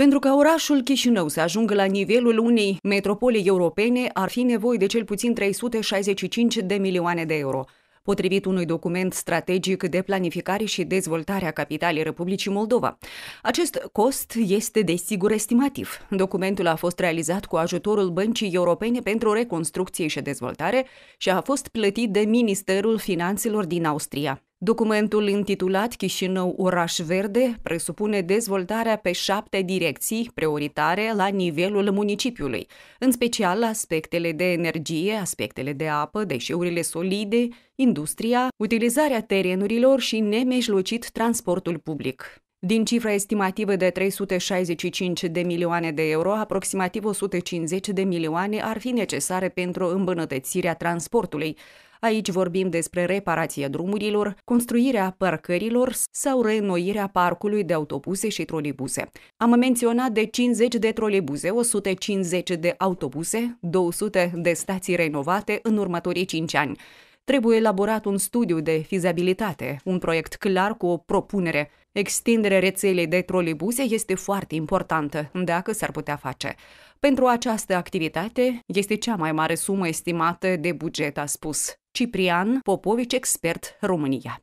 Pentru ca orașul Chișinău să ajungă la nivelul unei metropole europene, ar fi nevoie de cel puțin 365 de milioane de euro. Potrivit unui document strategic de planificare și dezvoltare a capitalei Republicii Moldova. Acest cost este desigur estimativ. Documentul a fost realizat cu ajutorul Băncii Europene pentru Reconstrucție și Dezvoltare și a fost plătit de Ministerul Finanțelor din Austria. Documentul intitulat Chișinău Oraș Verde presupune dezvoltarea pe șapte direcții prioritare la nivelul municipiului, în special aspectele de energie, aspectele de apă, deșeurile solide, industria, utilizarea terenurilor și nemejlocit transportul public. Din cifra estimativă de 365 de milioane de euro, aproximativ 150 de milioane ar fi necesare pentru îmbunătățirea transportului. Aici vorbim despre reparația drumurilor, construirea parcărilor sau reînnoirea parcului de autobuse și trolebuse. Am menționat de 50 de trolebuse, 150 de autobuse, 200 de stații renovate în următorii 5 ani trebuie elaborat un studiu de fizabilitate, un proiect clar cu o propunere. Extinderea rețelei de trolebuse este foarte importantă, dacă s-ar putea face. Pentru această activitate este cea mai mare sumă estimată de buget, a spus Ciprian Popovici, expert România.